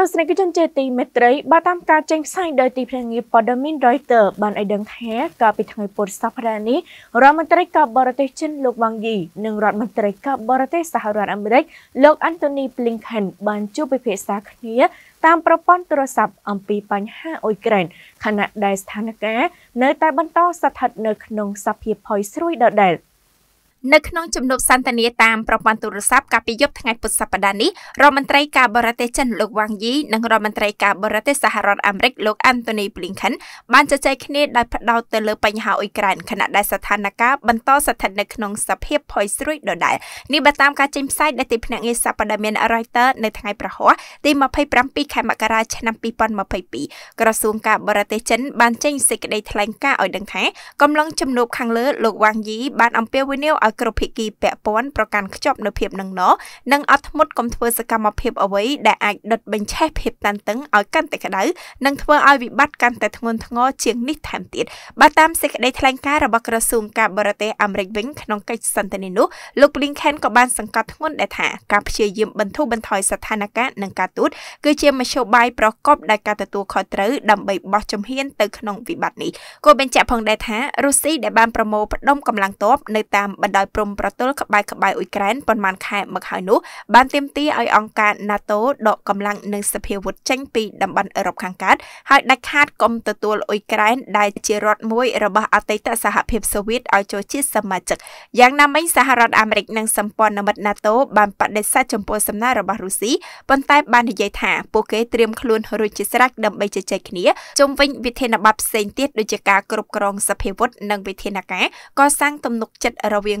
ទស្សនិកជនជាទីមេត្រីបើតាមការចេញផ្សាយដោយទីភ្នាក់ងារ Podamin Reuters បានឲ្យដឹងថាកាលពីថ្ងៃពុធសប្តាហ៍នេះរដ្ឋមន្ត្រីការបរទេសចិនលោកវ៉ាងយីនិងរដ្ឋមន្ត្រីការបរទេសសហរដ្ឋអាមេរិកលោក Anthony Blinken បានជួបពិភាក្សាគ្នាតាមប្រព័ន្ធទូរស័ព្ទអំពីបញ្ហាអ៊ុយក្រែនខណៈដែលស្ថានភាពនៅតែបន្តស្ថិតនៅក្នុង សភាពផុយស្រួយដដែលនៅក្នុងជំនួបសន្ទនាតាមប្រព័ន្ធទូរស័ព្ទកាលពីយប់ថ្ងៃពុធសប្តាហ៍នេះរដ្ឋមន្ត្រីការបរទេសចិនលោកវ៉ាងយីនិងរដ្ឋមន្ត្រីការបរទេសសហរដ្ឋអាមេរិកលោក Anthony Blinken បានជជែកគ្នាដោយផ្ដោតទៅលើបញ្ហាអ៊ុយក្រែនខណៈដែលស្ថានភាពបន្តស្ថិតនៅក្នុងសភាពផុយស្រួយដដែលនេះបើតាមការចេញផ្សាយដែលទីភ្នាក់ងារសារព័ត៌មាន Reuters នៅថ្ងៃប្រហ័សទី27ខែមករាឆ្នាំ2022ក្រសួងការបរទេសចិនបានចេញសេចក្តីថ្លែងការណ៍ឲ្យដឹងថាកំឡុងជំនួបខាងលើលោកវ៉ាងយីបានអំពាវនាវឲ្យគ្រប់ភាគីពាក់ព័ន្ធប្រកាន់ខ្ជាប់នូវភាពនឹងណោនិងអត់ធ្មត់កុំធ្វើសកម្មភាពអ្វីដែលអាចដុតបញ្ឆេះភាពតានតឹងឲ្យកាន់តែក្តៅនិងធ្វើឲ្យវិបត្តិកាន់តែធ្ងន់ធ្ងរជាងនេះថែមទៀតបើតាមសេចក្តីថ្លែងការណ៍របស់ក្រសួងការបរទេសអាមេរិកវិញក្នុងកិច្ចសន្ទនានោះលោក Blinken ក៏បានសង្កត់ធ្ងន់ដែរថាការព្យាយាមបន្ធូរបន្ថយស្ថានភាពនិងការទូតគឺជាមធ្យោបាយប្រកបដោយការទទួលខុសត្រូវដើម្បីបោះជំហានទៅក្នុងវិបត្តិនេះក៏បញ្ជាក់ផងដែរថារុស្ស៊ីដែលបានប្រមូលផ្ដុំកម្លាំងទ័ពនៅតាមបណ្ដដោយព្រំប្រទល់ក្បែរក្បែរអ៊ុយក្រែនប៉ុន្មានខែមកហើយនោះ បានទាមទារឲ្យអង្គការ NATO ដកកម្លាំងនិងសភាវុធចេញពីតំបន់អឺរ៉ុបខាងកើតហើយដាច់ខាតកុំទទួលអ៊ុយក្រែនដែលជារដ្ឋមួយរបស់អតីតសហភាពសូវៀតឲ្យចូលជាសមាជិកយ៉ាងណាមិញសហរដ្ឋអាមេរិកនិងសម្ព័ន្ធមិត្ត NATO បានបដិសេធចំពោះសំណើរបស់រុស្ស៊ីប៉ុន្តែបាននិយាយថាពួកគេត្រៀមខ្លួនរួចជាស្រេចដើម្បីជជែកគ្នាជុំវិញវិធានបទផ្សេងទៀតដូចជាការគ្រប់គ្រងសភាវុធនិងវិធានការកសាងទំនុកចិត្តរវាង